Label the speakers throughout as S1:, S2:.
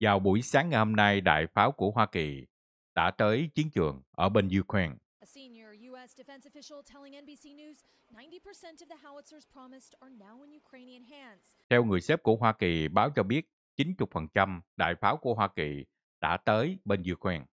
S1: Vào buổi sáng ngày hôm nay, đại pháo của Hoa Kỳ đã tới chiến trường ở bên Ukraine.
S2: A senior U.S. defense official telling NBC News 90% of the howitzers promised are now in Ukrainian
S1: hands. Theo người xếp của Hoa Kỳ báo cho biết 90% đại pháo của Hoa Kỳ đã tới bên Ukraine.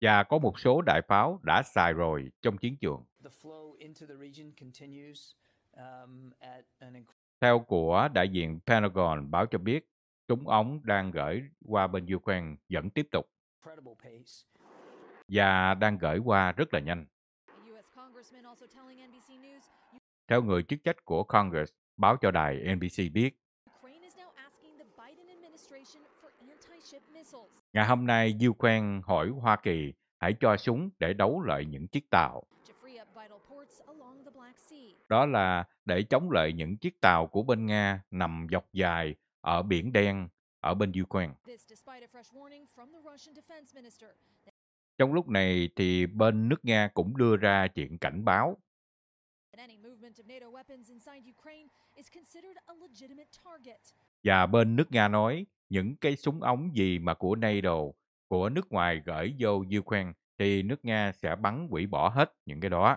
S1: Và có một số đại pháo đã xài rồi trong chiến trường. Um, Theo của đại diện Pentagon báo cho biết, súng ống đang gửi qua bên Ukraine vẫn tiếp tục và đang gửi qua rất là nhanh. Theo người chức trách của Congress báo cho đài NBC biết, ngày hôm nay Ukraine hỏi Hoa Kỳ hãy cho súng để đấu lại những chiếc tàu đó là để chống lại những chiếc tàu của bên Nga nằm dọc dài ở Biển Đen ở bên Ukraine. Trong lúc này thì bên nước Nga cũng đưa ra chuyện cảnh báo. Và bên nước Nga nói những cái súng ống gì mà của NATO của nước ngoài gửi vô Ukraine thì nước Nga sẽ bắn hủy bỏ hết những cái đó.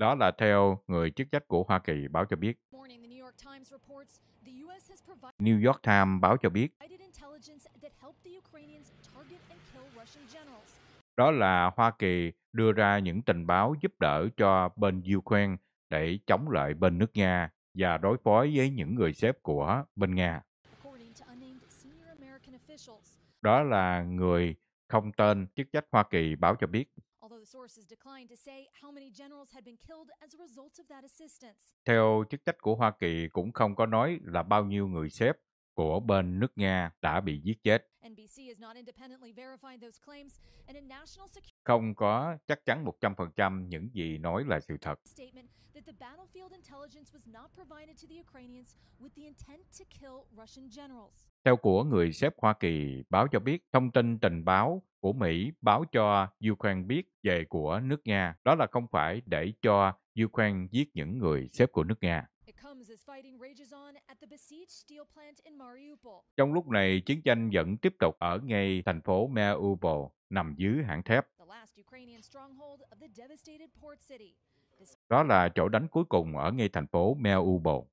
S1: Đó là theo người chức trách của Hoa Kỳ báo cho biết.
S2: New York Times báo cho biết
S1: đó là Hoa Kỳ đưa ra những tình báo giúp đỡ cho bên Ukraine để chống lại bên nước Nga và đối phó với những người xếp của bên Nga. Đó là người không tên chức trách Hoa Kỳ báo cho biết
S2: sources declined to say how many generals had been killed as a result of that assistance.
S1: Theo chức trách của Hoa Kỳ cũng không có nói là bao nhiêu người xếp của bên nước Nga đã bị giết chết. Không có chắc chắn 100% những gì nói là sự thật
S2: that the battlefield intelligence was not provided to the Ukrainians with the intent to kill Russian generals.
S1: Theo của người xếp Hoa Kỳ báo cho biết thông tin tình báo của Mỹ báo cho Ukraine biết về của nước Nga. Đó là không phải để cho Ukraine giết những người xếp của nước Nga. Trong lúc này, chiến tranh vẫn tiếp tục ở ngay thành phố Mariupol, nằm dưới hãng thép. Đó là chỗ đánh cuối cùng ở ngay thành phố Melbourne.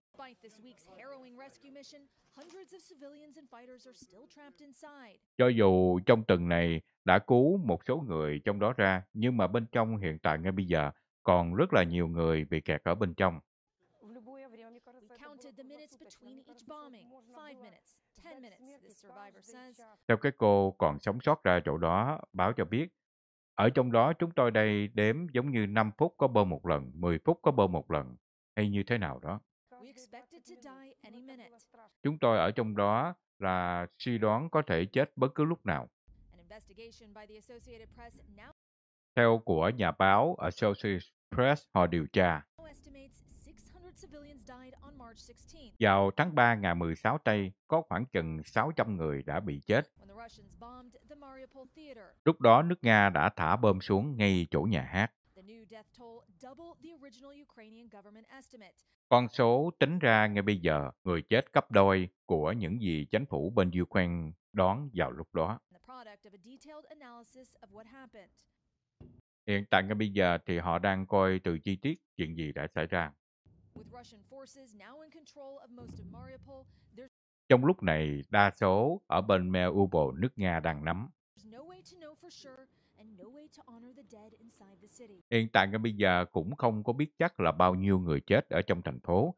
S1: Cho dù trong tuần này đã cứu một số người trong đó ra, nhưng mà bên trong hiện tại ngay bây giờ còn rất là nhiều người bị kẹt ở bên trong. Theo cái cô còn sống sót ra chỗ đó, báo cho biết ở trong đó chúng tôi đây đếm giống như 5 phút có bơm một lần, 10 phút có bơm một lần, hay như thế nào đó. Chúng tôi ở trong đó là suy đoán có thể chết bất cứ lúc nào. Theo của nhà báo Associated Press, họ điều tra. Vào tháng 3 ngày 16 Tây, có khoảng chừng 600 người đã bị chết. Lúc đó nước Nga đã thả bom xuống ngay chỗ nhà hát. Con số tính ra ngay bây giờ, người chết gấp đôi của những gì chính phủ bên Ukraine đoán vào lúc đó. Hiện tại ngay bây giờ thì họ đang coi từ chi tiết chuyện gì đã xảy ra. Trong lúc này, đa số ở bên Mariupol nước Nga đang nắm. Hiện tại ngay bây giờ cũng không có biết chắc là bao nhiêu người chết ở trong thành phố